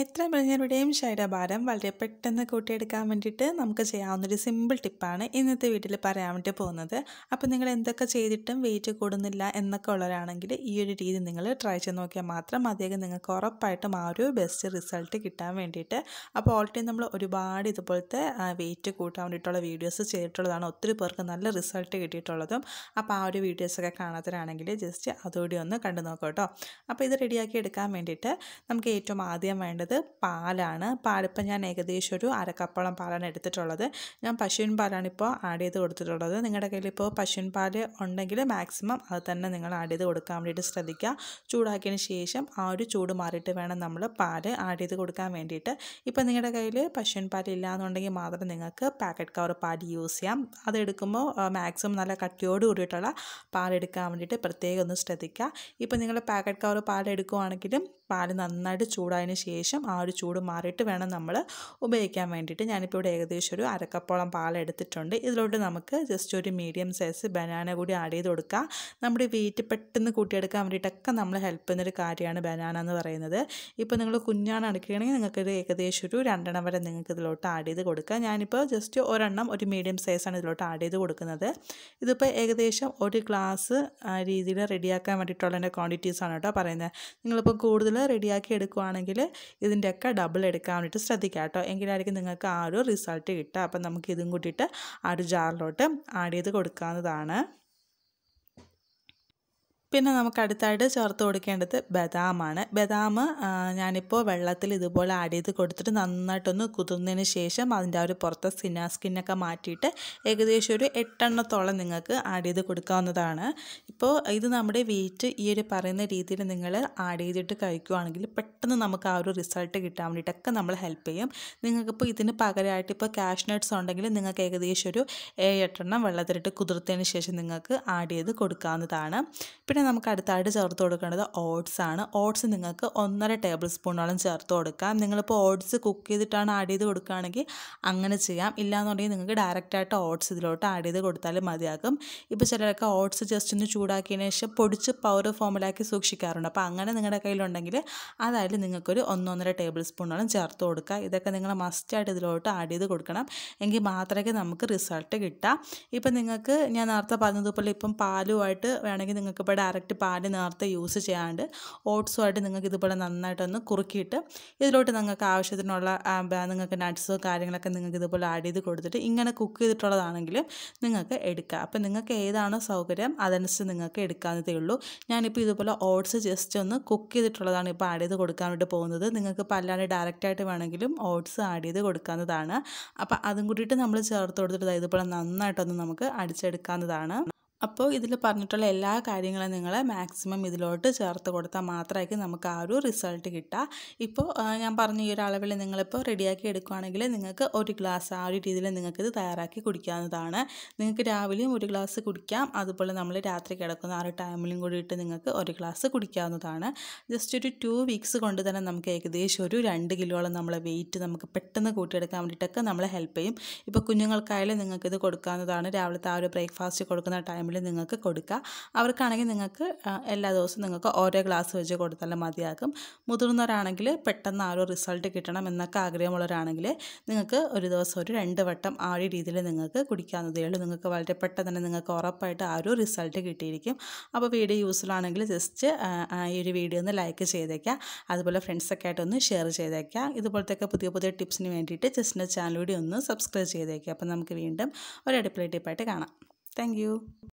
എത്ര മൃഗങ്ങളുടെയും ശരീരഭാരം വളരെ പെട്ടെന്ന് കൂട്ടിയെടുക്കാൻ വേണ്ടിയിട്ട് നമുക്ക് ചെയ്യാവുന്നൊരു സിമ്പിൾ ടിപ്പാണ് ഇന്നത്തെ വീട്ടിൽ പറയാൻ വേണ്ടി പോകുന്നത് അപ്പോൾ നിങ്ങൾ എന്തൊക്കെ ചെയ്തിട്ടും വെയിറ്റ് കൂടുന്നില്ല എന്നൊക്കെ ഉള്ളവരാണെങ്കിൽ ഈ ഒരു രീതി നിങ്ങൾ ട്രൈ ചെയ്ത് നോക്കിയാൽ മാത്രം അധികം നിങ്ങൾക്ക് ഉറപ്പായിട്ടും ആ ഒരു ബെസ്റ്റ് റിസൾട്ട് കിട്ടാൻ വേണ്ടിയിട്ട് അപ്പോൾ ഓൾറെഡി നമ്മൾ ഒരുപാട് ഇതുപോലത്തെ വെയിറ്റ് കൂട്ടാൻ വേണ്ടിയിട്ടുള്ള വീഡിയോസ് ചെയ്തിട്ടുള്ളതാണ് ഒത്തിരി പേർക്ക് നല്ല റിസൾട്ട് കിട്ടിയിട്ടുള്ളതും അപ്പോൾ ആ ഒരു വീഡിയോസൊക്കെ കാണാത്തവരാണെങ്കിൽ ജസ്റ്റ് അതോടെ ഒന്ന് കണ്ടു നോക്കാം കേട്ടോ അപ്പോൾ ഇത് റെഡിയാക്കി എടുക്കാൻ വേണ്ടിയിട്ട് നമുക്ക് ഏറ്റവും ആദ്യം വേണ്ടത് പാലാണ് പാലിപ്പം ഞാൻ ഏകദേശം ഒരു അരക്കപ്പളം പാലാണ് എടുത്തിട്ടുള്ളത് ഞാൻ പശുവിൻ പാലാണ് ഇപ്പോൾ ആഡ് ചെയ്ത് കൊടുത്തിട്ടുള്ളത് നിങ്ങളുടെ കയ്യിൽ ഇപ്പോൾ പശുവിൻ പാല് ഉണ്ടെങ്കിൽ മാക്സിമം അത് തന്നെ നിങ്ങൾ ആഡ് ചെയ്ത് കൊടുക്കാൻ വേണ്ടിയിട്ട് ശ്രദ്ധിക്കുക ചൂടാക്കിയതിന് ശേഷം ആ ഒരു ചൂട് മാറിയിട്ട് വേണം നമ്മൾ പാല് ആഡ് ചെയ്ത് കൊടുക്കാൻ വേണ്ടിയിട്ട് ഇപ്പം നിങ്ങളുടെ കയ്യിൽ പശുവിൻ പാൽ ഇല്ലാന്നുണ്ടെങ്കിൽ മാത്രം നിങ്ങൾക്ക് പാക്കറ്റ് കവർ പാല് യൂസ് ചെയ്യാം അതെടുക്കുമ്പോൾ മാക്സിമം നല്ല കട്ടിയോട് കൂടിയിട്ടുള്ള പാലെടുക്കാൻ വേണ്ടിയിട്ട് പ്രത്യേകം ഒന്ന് ശ്രദ്ധിക്കുക ഇപ്പം നിങ്ങൾ പാക്കറ്റ് കവർ പാലെടുക്കുവാണെങ്കിലും പാല് നന്നായിട്ട് ചൂടായതിന് ശേഷം ശേഷം ആ ഒരു ചൂട് മാറിയിട്ട് വേണം നമ്മൾ ഉപയോഗിക്കാൻ വേണ്ടിയിട്ട് ഞാനിപ്പോൾ ഇവിടെ ഏകദേശം ഒരു അരക്കപ്പോളം എടുത്തിട്ടുണ്ട് ഇതിലോട്ട് നമുക്ക് ജസ്റ്റ് ഒരു മീഡിയം സൈസ് ബനാന കൂടി ആഡ് ചെയ്ത് കൊടുക്കുക നമ്മുടെ വെയിറ്റ് പെട്ടെന്ന് കൂട്ടിയെടുക്കാൻ വേണ്ടിയിട്ടൊക്കെ നമ്മൾ ഹെൽപ്പ് ചെയ്യുന്നൊരു കാര്യമാണ് ബനാന എന്ന് പറയുന്നത് ഇപ്പോൾ നിങ്ങൾ കുഞ്ഞാണ് അടുക്കുകയാണെങ്കിൽ നിങ്ങൾക്കൊരു ഏകദേശം ഒരു രണ്ടെണ്ണം വരെ നിങ്ങൾക്ക് ഇതിലോട്ട് ആഡ് ചെയ്ത് കൊടുക്കുക ഞാനിപ്പോൾ ജസ്റ്റ് ഒരെണ്ണം ഒരു മീഡിയം സൈസാണ് ഇതിലോട്ട് ആഡ് ചെയ്ത് കൊടുക്കുന്നത് ഇതിപ്പോൾ ഏകദേശം ഒരു ഗ്ലാസ് രീതിയിൽ റെഡിയാക്കാൻ വേണ്ടിയിട്ടുള്ള ക്വാണ്ടിറ്റീസാണ് കേട്ടോ പറയുന്നത് നിങ്ങളിപ്പോൾ കൂടുതൽ റെഡിയാക്കി എടുക്കുകയാണെങ്കിൽ ഇതിൻ്റെയൊക്കെ ഡബിൾ എടുക്കാൻ വേണ്ടിയിട്ട് ശ്രദ്ധിക്കുക കേട്ടോ എങ്കിലായിരിക്കും നിങ്ങൾക്ക് ആ ഒരു റിസൾട്ട് കിട്ടുക അപ്പം നമുക്ക് ഇതും കൂട്ടിയിട്ട് ആ ഒരു ജാറിലോട്ട് ആഡ് ചെയ്ത് കൊടുക്കാവുന്നതാണ് പിന്നെ നമുക്ക് അടുത്തായിട്ട് ചേർത്ത് കൊടുക്കേണ്ടത് ബദാമാണ് ബദാം ഞാനിപ്പോൾ വെള്ളത്തിൽ ഇതുപോലെ ആഡ് ചെയ്ത് കൊടുത്തിട്ട് നന്നായിട്ടൊന്ന് കുതിർന്നതിന് ശേഷം അതിൻ്റെ ആ ഒരു പുറത്തെ സ്കിന്ന സ്കിന്നൊക്കെ മാറ്റിയിട്ട് ഏകദേശം ഒരു എട്ടെണ്ണത്തോളം നിങ്ങൾക്ക് ആഡ് ചെയ്ത് കൊടുക്കാവുന്നതാണ് ഇപ്പോൾ ഇത് നമ്മുടെ വെയിറ്റ് ഈ ഒരു പറയുന്ന രീതിയിൽ നിങ്ങൾ ആഡ് ചെയ്തിട്ട് കഴിക്കുകയാണെങ്കിൽ പെട്ടെന്ന് നമുക്ക് ആ ഒരു റിസൾട്ട് കിട്ടാൻ വേണ്ടിയിട്ടൊക്കെ നമ്മൾ ഹെൽപ്പ് ചെയ്യും നിങ്ങൾക്കിപ്പോൾ ഇതിന് പകരമായിട്ട് ഇപ്പോൾ ക്യാഷ് നട്ട്സ് ഉണ്ടെങ്കിൽ നിങ്ങൾക്ക് ഏകദേശം ഒരു എട്ടെണ്ണം വെള്ളത്തിലിട്ട് കുതിർത്തതിന് ശേഷം നിങ്ങൾക്ക് ആഡ് ചെയ്ത് കൊടുക്കാവുന്നതാണ് പിന്നെ നമുക്ക് അടുത്തായിട്ട് ചേർത്ത് കൊടുക്കേണ്ടത് ഓട്സ് ആണ് ഓട്സ് നിങ്ങൾക്ക് ഒന്നര ടേബിൾ സ്പൂണോളം ചേർത്ത് കൊടുക്കാം നിങ്ങളിപ്പോൾ ഓട്സ് കുക്ക് ചെയ്തിട്ടാണ് ആഡ് ചെയ്ത് കൊടുക്കുകയാണെങ്കിൽ അങ്ങനെ ചെയ്യാം ഇല്ലാന്നുണ്ടെങ്കിൽ നിങ്ങൾക്ക് ഡയറക്റ്റായിട്ട് ഓട്സ് ഇതിലോട്ട് ആഡ് ചെയ്ത് കൊടുത്താലും മതിയാകും ഇപ്പോൾ ചിലരൊക്കെ ഓട്സ് ജസ്റ്റ് ഒന്ന് ചൂടാക്കിയതിന് ശേഷം പൊടിച്ച് പൗഡർ ഫോമിലാക്കി സൂക്ഷിക്കാറുണ്ട് അപ്പോൾ അങ്ങനെ നിങ്ങളുടെ കയ്യിലുണ്ടെങ്കിൽ അതായാലും നിങ്ങൾക്കൊരു ഒന്നൊന്നര ടേബിൾ സ്പൂണോളം ചേർത്ത് കൊടുക്കുക ഇതൊക്കെ നിങ്ങൾ മസ്റ്റായിട്ട് ഇതിലോട്ട് ആഡ് ചെയ്ത് കൊടുക്കണം എങ്കിൽ മാത്രമേ നമുക്ക് റിസൾട്ട് കിട്ടാം ഇപ്പം നിങ്ങൾക്ക് ഞാൻ നേരത്തെ പറഞ്ഞതുപോലെ ഇപ്പം പാലുമായിട്ട് വേണമെങ്കിൽ നിങ്ങൾക്ക് ഇപ്പോൾ ഡയറക്റ്റ് പാല് നേർത്ത് യൂസ് ചെയ്യാണ്ട് ഓട്സുമായിട്ട് നിങ്ങൾക്ക് ഇതുപോലെ നന്നായിട്ടൊന്ന് കുറുക്കിയിട്ട് ഇതിലോട്ട് നിങ്ങൾക്ക് ആവശ്യത്തിനുള്ള നിങ്ങൾക്ക് നട്ട്സോ കാര്യങ്ങളൊക്കെ നിങ്ങൾക്ക് ഇതുപോലെ ആഡ് ചെയ്ത് കൊടുത്തിട്ട് ഇങ്ങനെ കുക്ക് ചെയ്തിട്ടുള്ളതാണെങ്കിലും നിങ്ങൾക്ക് എടുക്കാം അപ്പോൾ നിങ്ങൾക്ക് ഏതാണോ സൗകര്യം അതനുസരിച്ച് നിങ്ങൾക്ക് എടുക്കാവുന്നതേ ഉള്ളൂ ഞാനിപ്പോൾ ഇതുപോലെ ഓട്സ് ജസ്റ്റ് ഒന്ന് കുക്ക് ചെയ്തിട്ടുള്ളതാണ് ഇപ്പോൾ ആഡ് ചെയ്ത് കൊടുക്കാൻ വേണ്ടി പോകുന്നത് നിങ്ങൾക്ക് പല്ലാണ്ട് ഡയറക്റ്റായിട്ട് വേണമെങ്കിലും ഓട്സ് ആഡ് ചെയ്ത് കൊടുക്കാവുന്നതാണ് അപ്പോൾ അതും കൂടിയിട്ട് നമ്മൾ ചേർത്ത് കൊടുത്തിട്ട് ഇതുപോലെ നന്നായിട്ടൊന്ന് നമുക്ക് അടിച്ചെടുക്കാവുന്നതാണ് അപ്പോൾ ഇതിൽ പറഞ്ഞിട്ടുള്ള എല്ലാ കാര്യങ്ങളും നിങ്ങൾ മാക്സിമം ഇതിലോട്ട് ചേർത്ത് കൊടുത്താൽ മാത്രമായിരിക്കും നമുക്ക് ആ ഒരു റിസൾട്ട് കിട്ടുക ഇപ്പോൾ ഞാൻ പറഞ്ഞ ഈ ഒരു അളവിൽ നിങ്ങളിപ്പോൾ റെഡിയാക്കി എടുക്കുകയാണെങ്കിൽ നിങ്ങൾക്ക് ഒരു ഗ്ലാസ് ആ ഒരു രീതിയിൽ നിങ്ങൾക്ക് ഇത് തയ്യാറാക്കി കുടിക്കാവുന്നതാണ് നിങ്ങൾക്ക് രാവിലെയും ഒരു ഗ്ലാസ് കുടിക്കാം അതുപോലെ നമ്മൾ രാത്രി കിടക്കുന്ന ആ ഒരു ടൈമിലും കൂടിയിട്ട് നിങ്ങൾക്ക് ഒരു ഗ്ലാസ് കുടിക്കാവുന്നതാണ് ജസ്റ്റ് ഒരു ടു വീക്സ് കൊണ്ട് തന്നെ നമുക്ക് ഏകദേശം ഒരു രണ്ട് കിലോളം നമ്മളെ വെയിറ്റ് നമുക്ക് പെട്ടെന്ന് കൂട്ടിയെടുക്കാൻ വേണ്ടിയിട്ടൊക്കെ നമ്മളെ ഹെൽപ്പ് ചെയ്യും ഇപ്പോൾ കുഞ്ഞുങ്ങൾക്കായാലും നിങ്ങൾക്കിത് കൊടുക്കാവുന്നതാണ് രാവിലത്തെ ആ ഒരു ബ്രേക്ക്ഫാസ്റ്റ് കൊടുക്കുന്ന ടൈം ടൈമിൽ നിങ്ങൾക്ക് കൊടുക്കുക അവർക്കാണെങ്കിൽ നിങ്ങൾക്ക് എല്ലാ ദിവസവും നിങ്ങൾക്ക് ഓരോ ഗ്ലാസ് വെച്ച് കൊടുത്താലും മതിയാകും മുതിർന്നവരാണെങ്കിൽ പെട്ടെന്ന് ആ ഒരു റിസൾട്ട് കിട്ടണം എന്നൊക്കെ ആഗ്രഹമുള്ളവരാണെങ്കിൽ നിങ്ങൾക്ക് ഒരു ദിവസം ഒരു രണ്ട് വട്ടം ആ ഒരു രീതിയിൽ നിങ്ങൾക്ക് കുടിക്കാവുന്നതേ ഉള്ളൂ നിങ്ങൾക്ക് വളരെ പെട്ടെന്ന് തന്നെ നിങ്ങൾക്ക് ഉറപ്പായിട്ട് ആ ഒരു റിസൾട്ട് കിട്ടിയിരിക്കും അപ്പോൾ വീഡിയോ യൂസ്ഫുൾ ആണെങ്കിൽ ജസ്റ്റ് ഈ ഒരു വീഡിയോ ഒന്ന് ലൈക്ക് ചെയ്തേക്കാം അതുപോലെ ഫ്രണ്ട്സൊക്കെ ആയിട്ടൊന്ന് ഷെയർ ചെയ്തേക്കാം ഇതുപോലത്തെ പുതിയ പുതിയ ടിപ്സിന് വേണ്ടിയിട്ട് ജസ്റ്റിൻ്റെ ചാനൽ കൂടി ഒന്ന് സബ്സ്ക്രൈബ് ചെയ്തേക്കുക അപ്പോൾ നമുക്ക് വീണ്ടും ഒരു അടിപൊളി ടിപ്പായിട്ട് കാണാം താങ്ക്